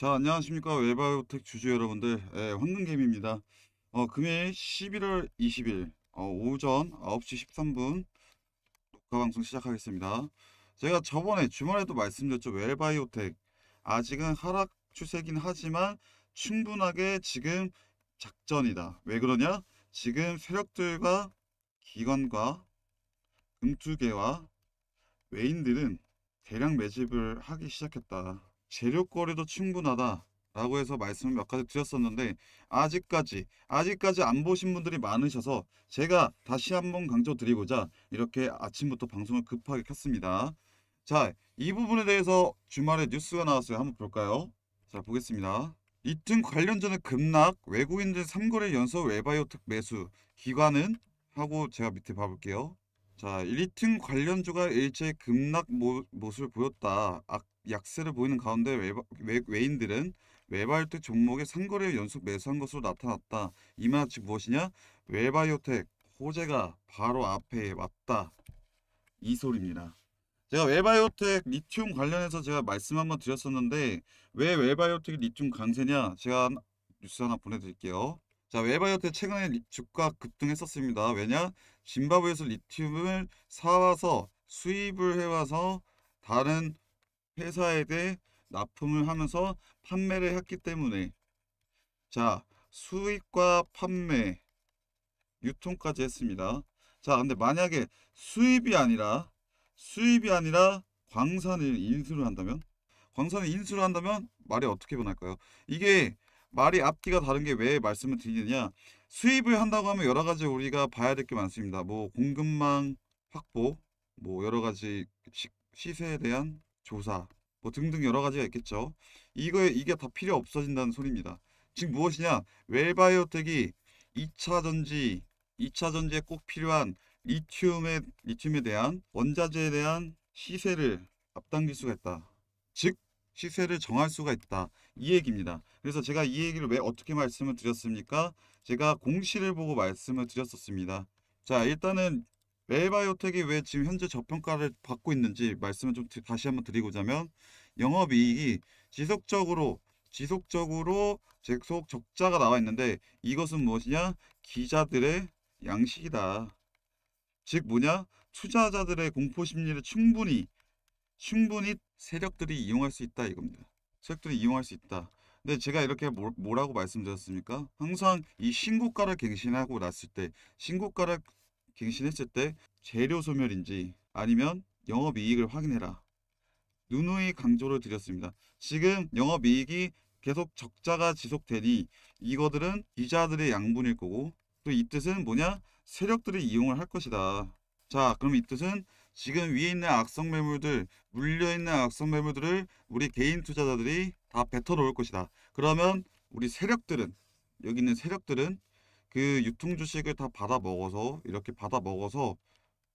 자 안녕하십니까 웰바이오텍 주주 여러분들 예, 황금개미입니다 어, 금일 11월 20일 어, 오전 9시 13분 녹화 방송 시작하겠습니다 제가 저번에 주말에도 말씀드렸죠 웰바이오텍 아직은 하락 추세긴 하지만 충분하게 지금 작전이다 왜 그러냐 지금 세력들과 기관과 금투계와 외인들은 대량 매집을 하기 시작했다 재료거리도 충분하다. 라고 해서 말씀을 몇 가지 드렸었는데 아직까지 아직까지 안 보신 분들이 많으셔서 제가 다시 한번 강조드리고자 이렇게 아침부터 방송을 급하게 켰습니다. 자, 이 부분에 대해서 주말에 뉴스가 나왔어요. 한번 볼까요? 자, 보겠습니다. 이튼 관련전는 급락, 외국인들 3거래 연속 외바이오 특 매수, 기관은 하고 제가 밑에 봐볼게요. 자, 1등 관련주가 일제 급락 모, 습을 보였다. 약세를 보이는 가운데 외바, 외, 인들은 외바이오텍 종목의 상거래 연속 매수한 것으로 나타났다. 이 말은 즉 무엇이냐? 외바이오텍 호재가 바로 앞에 왔다. 이 소리입니다. 제가 웨바이오텍 리튬 관련해서 제가 말씀 한번 드렸었는데 왜 웨바이오텍 리튬 강세냐 제가 뉴스 하나 보내드릴게요. 자 웨바이오텍 최근에 주가 급등했었습니다. 왜냐? 짐바브에서 리튬을 사와서 수입을 해와서 다른 회사에 대해 납품을 하면서 판매를 했기 때문에 자수익과 판매 유통까지 했습니다. 자 근데 만약에 수입이 아니라 수입이 아니라 광산을 인수를 한다면 광산을 인수를 한다면 말이 어떻게 변할까요? 이게 말이 앞뒤가 다른 게 왜 말씀을 드리느냐 수입을 한다고 하면 여러 가지 우리가 봐야 될 게 많습니다. 뭐 공급망 확보, 뭐 여러 가지 시세에 대한 조사 뭐 등등 여러 가지가 있겠죠. 이거에 이게 다 필요 없어진다는 소리입니다. 즉 무엇이냐? 웰바이오텍이 2차 전지 2차 전지에 꼭 필요한 리튬에 리튬에 대한 원자재에 대한 시세를 앞당길 수가 있다. 즉 시세를 정할 수가 있다. 이 얘기입니다. 그래서 제가 이 얘기를 왜 어떻게 말씀을 드렸습니까? 제가 공시를 보고 말씀을 드렸었습니다. 자 일단은 엘바이오텍이 왜 지금 현재 저평가를 받고 있는지 말씀을 좀 다시 한번 드리고자면 영업이익이 지속적으로 지속적으로 계속 적자가 나와 있는데 이것은 무엇이냐 기자들의 양식이다. 즉 뭐냐 투자자들의 공포 심리를 충분히 충분히 세력들이 이용할 수 있다 이겁니다. 세력들이 이용할 수 있다. 근데 제가 이렇게 뭐, 라고 말씀드렸습니까? 항상 이 신고가를 갱신하고 났을 때 신고가를 갱신했을 때 재료 소멸인지 아니면 영업이익을 확인해라. 누누이 강조를 드렸습니다. 지금 영업이익이 계속 적자가 지속되니 이거들은 이자들의 양분일 거고 또 이 뜻은 뭐냐? 세력들을 이용을 할 것이다. 자 그럼 이 뜻은 지금 위에 있는 악성 매물들 물려있는 악성 매물들을 우리 개인 투자자들이 다 뱉어놓을 것이다. 그러면 우리 세력들은 여기 있는 세력들은 그 유통 주식을 다 받아 먹어서 이렇게 받아 먹어서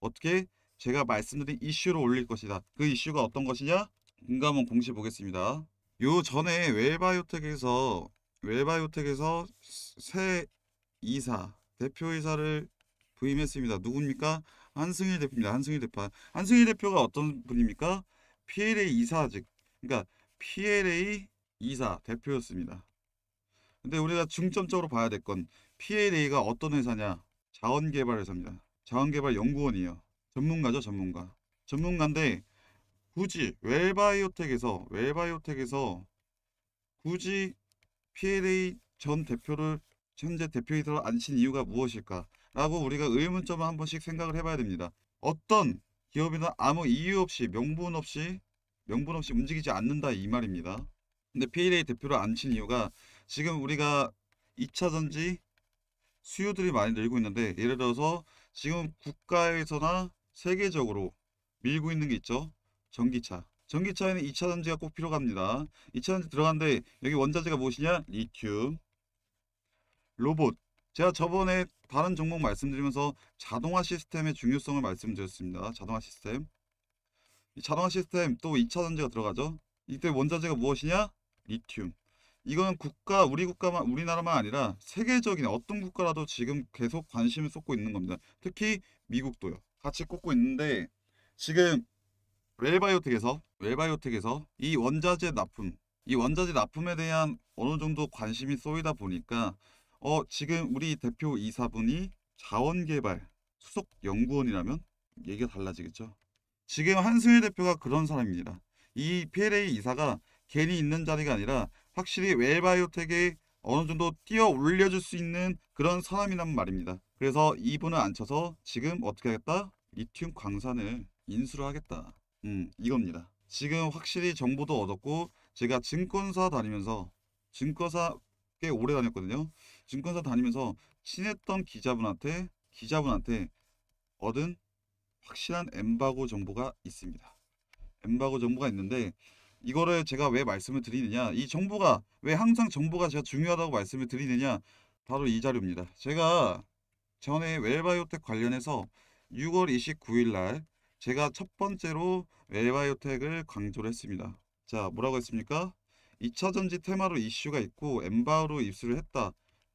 어떻게 제가 말씀드린 이슈로 올릴 것이다. 그 이슈가 어떤 것이냐? 인감은 공시 보겠습니다. 요 전에 웰바이오텍에서 웰바이오텍에서 새 이사 대표이사를 부임했습니다. 누굽니까? 한승일 대표입니다. 한승일 대표. 한승일 대표가 어떤 분입니까? PLA 이사 즉 그러니까 PLA 이사 대표였습니다. 근데 우리가 중점적으로 봐야 될 건 PLA가 어떤 회사냐? 자원개발 회사입니다. 자원개발 연구원이요 전문가죠, 전문가. 전문가인데 굳이 웰바이오텍에서 웰바이오텍에서 굳이 PLA 전 대표를 현재 대표이사로 앉힌 이유가 무엇일까라고 우리가 의문점을 한 번씩 생각을 해봐야 됩니다. 어떤 기업이나 아무 이유 없이 명분 없이 명분 없이 움직이지 않는다 이 말입니다. 근데 PLA 대표를 앉힌 이유가 지금 우리가 2차 전지 수요들이 많이 늘고 있는데 예를 들어서 지금 국가에서나 세계적으로 밀고 있는 게 있죠. 전기차. 전기차에는 2차 전지가 꼭필요 합니다. 2차 전지 들어가는데 여기 원자재가 무엇이냐? 리튬, 로봇. 제가 저번에 다른 종목 말씀드리면서 자동화 시스템의 중요성을 말씀드렸습니다. 자동화 시스템. 자동화 시스템 또 2차 전지가 들어가죠. 이때 원자재가 무엇이냐? 리튬. 이건 국가 우리 국가만 우리나라만 아니라 세계적인 어떤 국가라도 지금 계속 관심을 쏟고 있는 겁니다. 특히 미국도요. 같이 꽂고 있는데 지금 웰바이오텍에서 웰바이오텍에서 이 원자재 납품 이 원자재 납품에 대한 어느 정도 관심이 쏠이다 보니까 어 지금 우리 대표 이사분이 자원개발 수석 연구원이라면 얘기가 달라지겠죠. 지금 한승일 대표가 그런 사람입니다. 이 PLA 이사가 괜히 있는 자리가 아니라 확실히 웰바이오텍에 어느 정도 뛰어 올려줄 수 있는 그런 사람이란 말입니다. 그래서 이분을 앉혀서 지금 어떻게 하겠다? 리튬 광산을 인수를 하겠다. 음, 이겁니다. 지금 확실히 정보도 얻었고 제가 증권사 다니면서 증권사 꽤 오래 다녔거든요. 증권사 다니면서 친했던 기자분한테 기자분한테 얻은 확실한 엠바고 정보가 있습니다. 엠바고 정보가 있는데 이거를 제가 왜 말씀을 드리느냐 이 정보가 왜 항상 정보가 제가 중요하다고 말씀을 드리느냐 바로 이 자료입니다. 제가 전에 웰바이오텍 관련해서 6월 29일 날 제가 첫 번째로 웰바이오텍을 강조를 했습니다. 자 뭐라고 했습니까? 2차 전지 테마로 이슈가 있고 엠바로 입수를 했다.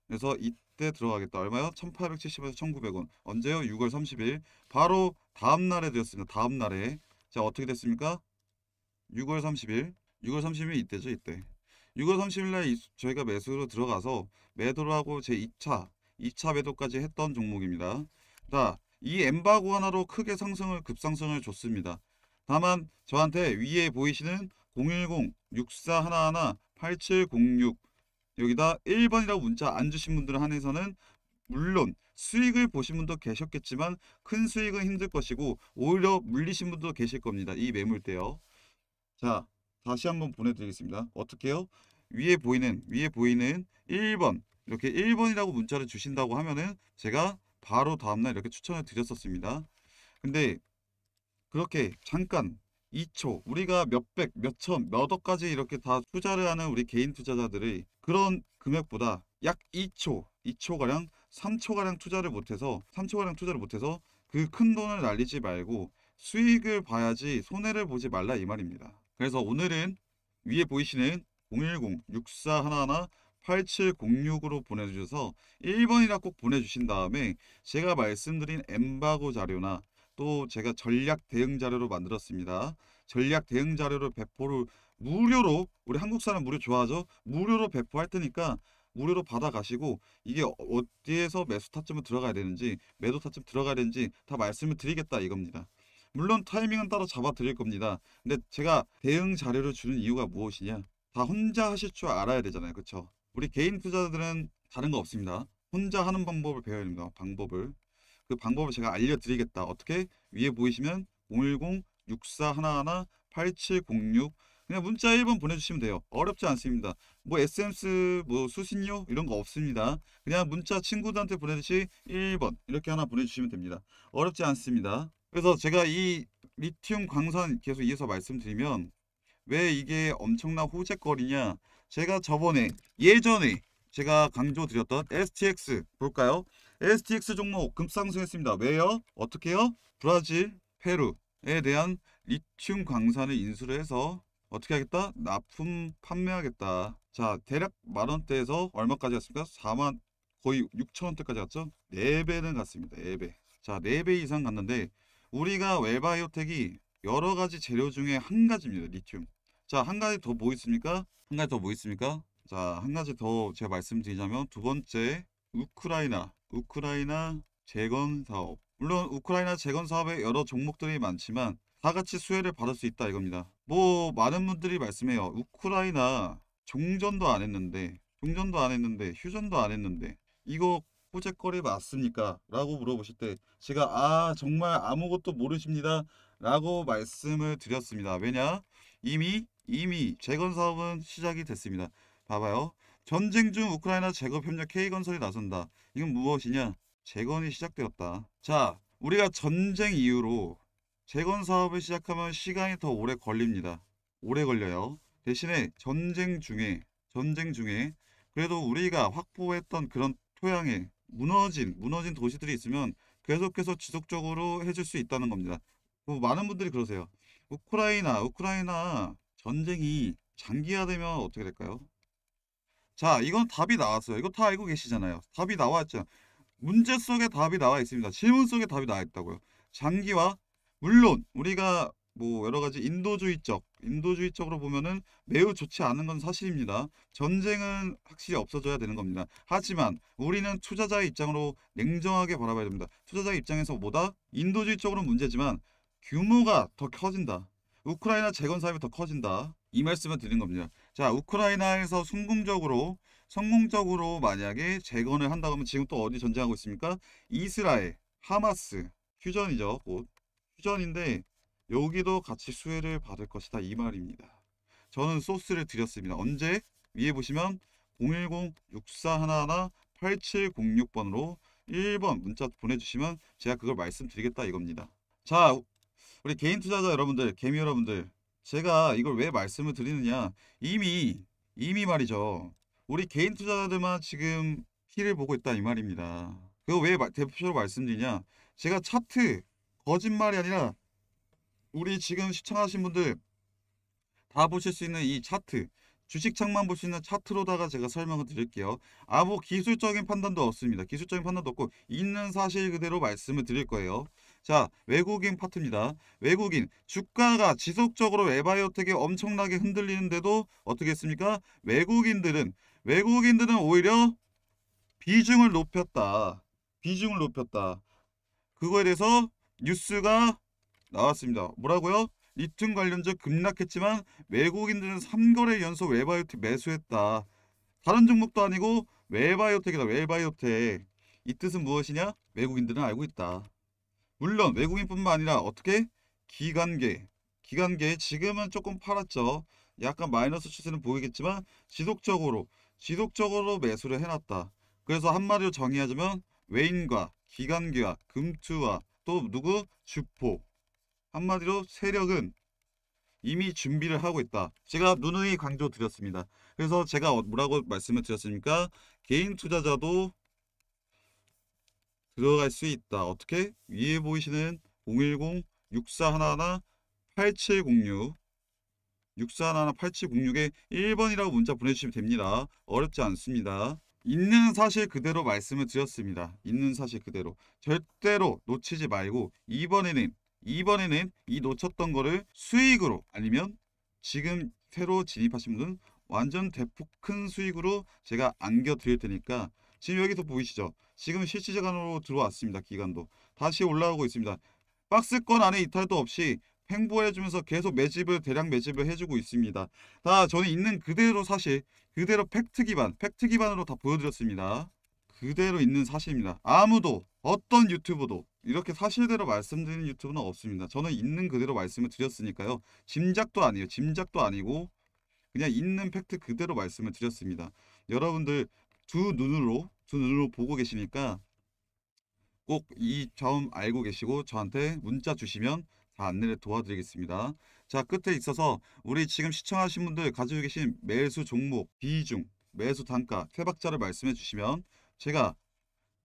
그래서 이때 들어가겠다. 얼마요? 1870에서 1900원. 언제요? 6월 30일. 바로 다음 날에 되었습니다. 다음 날에. 자 어떻게 됐습니까? 6월 30일, 6월 30일 이때죠, 이때. 6월 30일 날 저희가 매수로 들어가서 매도를 하고 제 2차, 2차 매도까지 했던 종목입니다. 자, 이 엠바고 하나로 크게 상승을 급상승을 줬습니다. 다만 저한테 위에 보이시는 010 6411 8706 여기다 1번이라고 문자 안 주신 분들 한해서는 물론 수익을 보신 분도 계셨겠지만 큰 수익은 힘들 것이고 오히려 물리신 분도 계실 겁니다. 이매물때요 자, 다시 한번 보내드리겠습니다. 어떻게요? 위에 보이는, 위에 보이는 1번, 이렇게 1번이라고 문자를 주신다고 하면은 제가 바로 다음날 이렇게 추천을 드렸었습니다. 근데 그렇게 잠깐 2초, 우리가 몇백, 몇천, 몇억까지 이렇게 다 투자를 하는 우리 개인 투자자들의 그런 금액보다 약 2초, 2초가량, 3초가량 투자를 못해서, 3초가량 투자를 못해서 그 큰 돈을 날리지 말고 수익을 봐야지 손해를 보지 말라 이 말입니다. 그래서 오늘은 위에 보이시는 010-6411-8706으로 보내주셔서 1번이라 꼭 보내주신 다음에 제가 말씀드린 엠바고 자료나 또 제가 전략 대응 자료로 만들었습니다. 전략 대응 자료를 배포를 무료로 우리 한국 사람 무료 좋아하죠? 무료로 배포할 테니까 무료로 받아가시고 이게 어디에서 매수 타점을 들어가야 되는지 매도 타점 들어가야 되는지 다 말씀을 드리겠다 이겁니다. 물론 타이밍은 따로 잡아 드릴 겁니다. 근데 제가 대응 자료를 주는 이유가 무엇이냐? 다 혼자 하실 줄 알아야 되잖아요. 그렇죠? 우리 개인 투자들은 자 다른 거 없습니다. 혼자 하는 방법을 배워야 됩니다. 방법을. 그 방법을 제가 알려드리겠다. 어떻게? 위에 보이시면 010-6411-8706 그냥 문자 1번 보내주시면 돼요. 어렵지 않습니다. 뭐 SMS, 뭐 수신료 이런 거 없습니다. 그냥 문자 친구들한테 보내듯이 1번 이렇게 하나 보내주시면 됩니다. 어렵지 않습니다. 그래서 제가 이 리튬 광산 계속 이어서 말씀드리면 왜 이게 엄청난 호재거리냐 제가 저번에 예전에 제가 강조드렸던 STX 볼까요? STX 종목 급상승했습니다. 왜요? 어떻게요? 브라질, 페루에 대한 리튬 광산을 인수를 해서 어떻게 하겠다? 납품 판매하겠다. 자, 대략 만 원대에서 얼마까지 갔습니까? 4만 거의 6천 원대까지 갔죠? 4배는 갔습니다. 4배. 자, 4배 이상 갔는데 우리가 웰바이오텍이 여러 가지 재료 중에 한 가지입니다. 리튬. 자, 한 가지 더 뭐 있습니까? 한 가지 더 뭐 있습니까? 자, 한 가지 더 제가 말씀드리자면 두 번째 우크라이나, 우크라이나 재건 사업. 물론 우크라이나 재건 사업에 여러 종목들이 많지만 다 같이 수혜를 받을 수 있다 이겁니다. 뭐 많은 분들이 말씀해요. 우크라이나 종전도 안 했는데, 종전도 안 했는데, 휴전도 안 했는데 이거 호재거리 맞습니까? 라고 물어보실 때 제가 아 정말 아무것도 모르십니다 라고 말씀을 드렸습니다. 왜냐? 이미 이미 재건 사업은 시작이 됐습니다. 봐봐요. 전쟁 중 우크라이나 제거 협력 K건설이 나선다. 이건 무엇이냐? 재건이 시작되었다. 자, 우리가 전쟁 이후로 재건 사업을 시작하면 시간이 더 오래 걸립니다. 오래 걸려요. 대신에 전쟁 중에 전쟁 중에 그래도 우리가 확보했던 그런 토양에 무너진 무너진 도시들이 있으면 계속해서 지속적으로 해줄 수 있다는 겁니다. 뭐 많은 분들이 그러세요. 우크라이나 우크라이나 전쟁이 장기화되면 어떻게 될까요? 자 이건 답이 나왔어요. 이거 다 알고 계시잖아요. 답이 나왔죠. 문제 속에 답이 나와 있습니다. 질문 속에 답이 나와 있다고요. 장기화 물론 우리가 뭐 여러 가지 인도주의적, 인도주의적으로 보면은 매우 좋지 않은 건 사실입니다. 전쟁은 확실히 없어져야 되는 겁니다. 하지만 우리는 투자자의 입장으로 냉정하게 바라봐야 됩니다. 투자자의 입장에서 보다인도주의적으로 문제지만 규모가 더 커진다. 우크라이나 재건 사업이 더 커진다. 이 말씀을 드린 겁니다. 자, 우크라이나에서 성공적으로 성공적으로 만약에 재건을 한다 고하면 지금 또 어디 전쟁하고 있습니까? 이스라엘, 하마스, 휴전이죠. 곧 휴전인데 여기도 같이 수혜를 받을 것이다 이 말입니다. 저는 소스를 드렸습니다. 언제? 위에 보시면 010-6411-8706번으로 1번 문자 보내주시면 제가 그걸 말씀드리겠다 이겁니다. 자 우리 개인 투자자 여러분들 개미 여러분들 제가 이걸 왜 말씀을 드리느냐 이미 이미 말이죠. 우리 개인 투자자들만 지금 피를 보고 있다 이 말입니다. 그거 왜 대표로 적으 말씀드리냐 제가 차트 거짓말이 아니라 우리 지금 시청하신 분들 다 보실 수 있는 이 차트 주식창만 보시는 차트로다가 제가 설명을 드릴게요. 아무 기술적인 판단도 없습니다. 기술적인 판단도 없고 있는 사실 그대로 말씀을 드릴 거예요. 자, 외국인 파트입니다. 외국인 주가가 지속적으로 에바이오텍에 엄청나게 흔들리는데도 어떻게 했습니까? 외국인들은 외국인들은 오히려 비중을 높였다. 비중을 높였다. 그거에 대해서 뉴스가 나왔습니다. 뭐라고요? 리튬 관련주 급락했지만 외국인들은 3거래 연속 웨바이오텍 매수했다. 다른 종목도 아니고 웨바이오텍이다. 웨바이오텍. 이 뜻은 무엇이냐? 외국인들은 알고 있다. 물론 외국인뿐만 아니라 어떻게? 기관계. 기관계 지금은 조금 팔았죠. 약간 마이너스 추세는 보이겠지만 지속적으로 지속적으로 매수를 해놨다. 그래서 한마디로 정의하자면 외인과 기관계와 금투와 또 누구? 주포. 한마디로 세력은 이미 준비를 하고 있다. 제가 누누이 강조드렸습니다. 그래서 제가 어, 뭐라고 말씀을 드렸습니까? 개인 투자자도 들어갈 수 있다. 어떻게? 위에 보이시는 010-6411-8706 6411-8706에 1번이라고 문자 보내주시면 됩니다. 어렵지 않습니다. 있는 사실 그대로 말씀을 드렸습니다. 있는 사실 그대로. 절대로 놓치지 말고 이번에는 이번에는 이 놓쳤던 거를 수익으로 아니면 지금 새로 진입하신 분은 완전 대폭 큰 수익으로 제가 안겨 드릴 테니까 지금 여기서 보이시죠? 지금 실시간으로 들어왔습니다. 기간도 다시 올라오고 있습니다. 박스권 안에 이탈도 없이 횡보해주면서 계속 매집을 대량 매집을 해주고 있습니다. 다 저는 있는 그대로 사실 그대로 팩트 기반 팩트 기반으로 다 보여드렸습니다. 그대로 있는 사실입니다. 아무도 어떤 유튜브도 이렇게 사실대로 말씀드리는 유튜브는 없습니다. 저는 있는 그대로 말씀을 드렸으니까요. 짐작도 아니에요. 짐작도 아니고 그냥 있는 팩트 그대로 말씀을 드렸습니다. 여러분들 두 눈으로 두 눈으로 보고 계시니까 꼭 이 점 알고 계시고 저한테 문자 주시면 다 안내를 도와드리겠습니다. 자 끝에 있어서 우리 지금 시청하신 분들 가지고 계신 매수 종목, 비중, 매수 단가, 세 박자를 말씀해 주시면 제가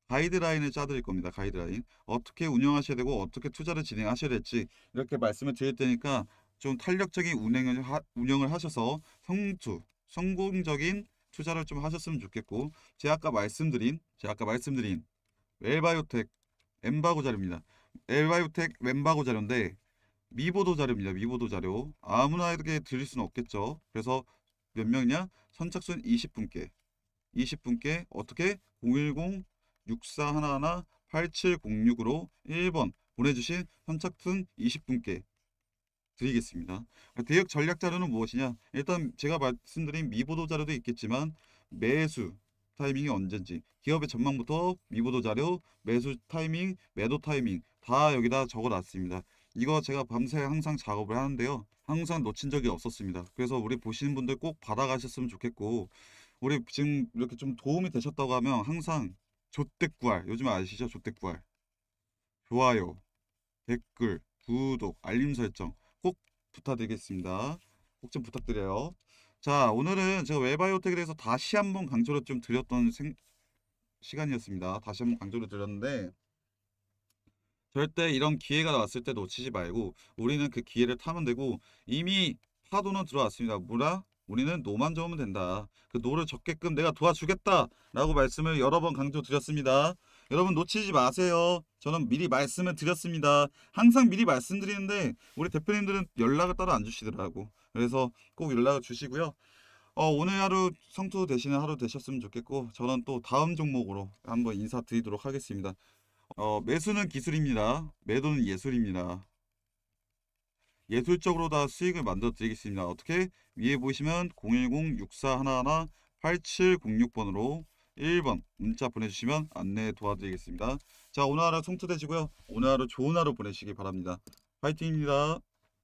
가이드라인을 짜드릴 겁니다. 가이드라인. 어떻게 운영하셔야 되고 어떻게 투자를 진행하셔야 될지 이렇게 말씀을 드릴 테니까 좀 탄력적인 운행을 하, 운영을 하셔서 성투, 성공적인 투자를 좀 하셨으면 좋겠고 제가 아까 말씀드린 제가 아까 말씀드린 엘바이오텍 엠바고 자료입니다. 엘바이오텍 엠바고 자료인데 미보도 자료입니다. 미보도 자료. 아무나에게 드릴 수는 없겠죠. 그래서 몇 명이냐? 선착순 20분께 20분께 어떻게 010 6411 8706으로 1번 보내주신 선착순 20분께 드리겠습니다. 그러니까 대역 전략 자료는 무엇이냐? 일단 제가 말씀드린 미보도 자료도 있겠지만 매수 타이밍이 언제인지 기업의 전망부터 미보도 자료, 매수 타이밍, 매도 타이밍 다 여기다 적어놨습니다. 이거 제가 밤새 항상 작업을 하는데요. 항상 놓친 적이 없었습니다. 그래서 우리 보시는 분들 꼭 받아가셨으면 좋겠고 우리 지금 이렇게 좀 도움이 되셨다고 하면 항상 조댓구알 요즘 아시죠? 조댓구알 좋아요, 댓글, 구독, 알림 설정 꼭 부탁드리겠습니다. 꼭 좀 부탁드려요. 자 오늘은 제가 웨바이오텍에 대해서 다시 한번 강조를 좀 드렸던 생... 시간이었습니다. 다시 한번 강조를 드렸는데 절대 이런 기회가 왔을 때 놓치지 말고 우리는 그 기회를 타면 되고 이미 파도는 들어왔습니다. 뭐라 우리는 노만 좋으면 된다. 그 노를 적게끔 내가 도와주겠다라고 말씀을 여러 번 강조드렸습니다. 여러분 놓치지 마세요. 저는 미리 말씀을 드렸습니다. 항상 미리 말씀드리는데 우리 대표님들은 연락을 따로 안 주시더라고. 그래서 꼭 연락을 주시고요. 어, 오늘 하루 성투 되시는 하루 되셨으면 좋겠고 저는 또 다음 종목으로 한번 인사드리도록 하겠습니다. 어, 매수는 기술입니다. 매도는 예술입니다. 예술적으로 다 수익을 만들어 드리겠습니다. 어떻게? 위에 보시면 010-6411-8706번으로 1번 문자 보내주시면 안내 도와드리겠습니다. 자 오늘 하루 송투되시고요. 오늘 하루 좋은 하루 보내시기 바랍니다. 파이팅입니다.